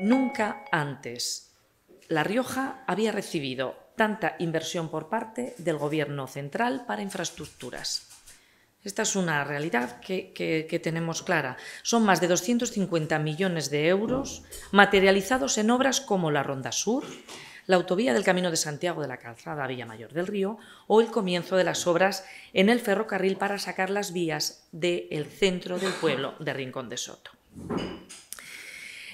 Nunca antes La Rioja había recibido tanta inversión por parte del Gobierno central para infraestructuras. Esta es una realidad que, tenemos clara. Son más de 250 millones de euros materializados en obras como la Ronda Sur, la autovía del Camino de Santiago de la Calzada a Mayor del Río o el comienzo de las obras en el ferrocarril para sacar las vías del centro del pueblo de Rincón de Soto.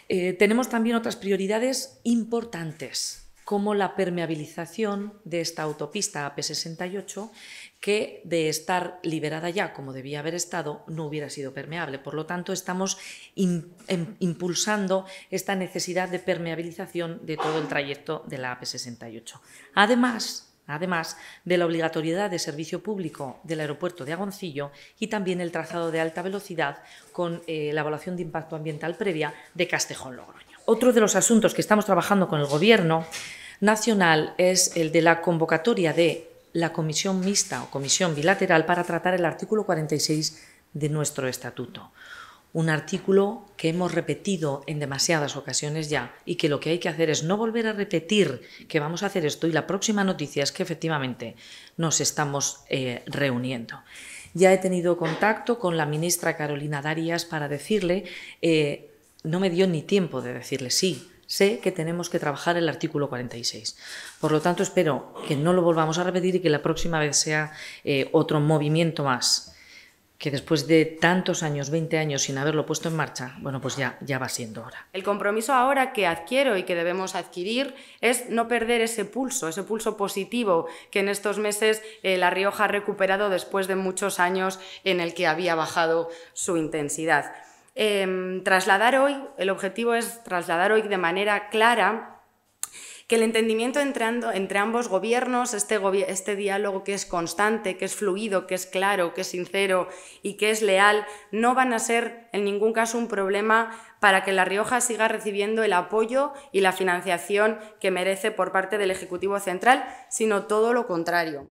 Eh, tenemos también otras prioridades importantes, como la permeabilización de esta autopista AP68, que de estar liberada ya, como debía haber estado, no hubiera sido permeable. Por lo tanto, estamos em-, impulsando esta necesidad de permeabilización de todo el trayecto de la AP68. Además, además de la obligatoriedad de servicio público del aeropuerto de Agoncillo y también el trazado de alta velocidad con eh, la evaluación de impacto ambiental previa de Castejón-Logroño. Otro de los asuntos que estamos trabajando con el Gobierno nacional es el de la convocatoria de la comisión mixta o comisión bilateral para tratar el artículo 46 de nuestro estatuto un artículo que hemos repetido en demasiadas ocasiones ya y que lo que hay que hacer es no volver a repetir que vamos a hacer esto y la próxima noticia es que efectivamente nos estamos eh, reuniendo. Ya he tenido contacto con la ministra Carolina Darias para decirle, eh, no me dio ni tiempo de decirle sí, sé que tenemos que trabajar el artículo 46. Por lo tanto, espero que no lo volvamos a repetir y que la próxima vez sea eh, otro movimiento más que después de tantos años, 20 años sin haberlo puesto en marcha, bueno, pues ya, ya va siendo hora. El compromiso ahora que adquiero y que debemos adquirir es no perder ese pulso, ese pulso positivo que en estos meses eh, La Rioja ha recuperado después de muchos años en el que había bajado su intensidad. Em, trasladar hoy, el objetivo es trasladar hoy de manera clara que el entendimiento entre, ambos gobiernos, este, este diálogo que es constante, que es fluido, que es claro, que es sincero y que es leal, no van a ser en ningún caso un problema para que La Rioja siga recibiendo el apoyo y la financiación que merece por parte del Ejecutivo Central, sino todo lo contrario.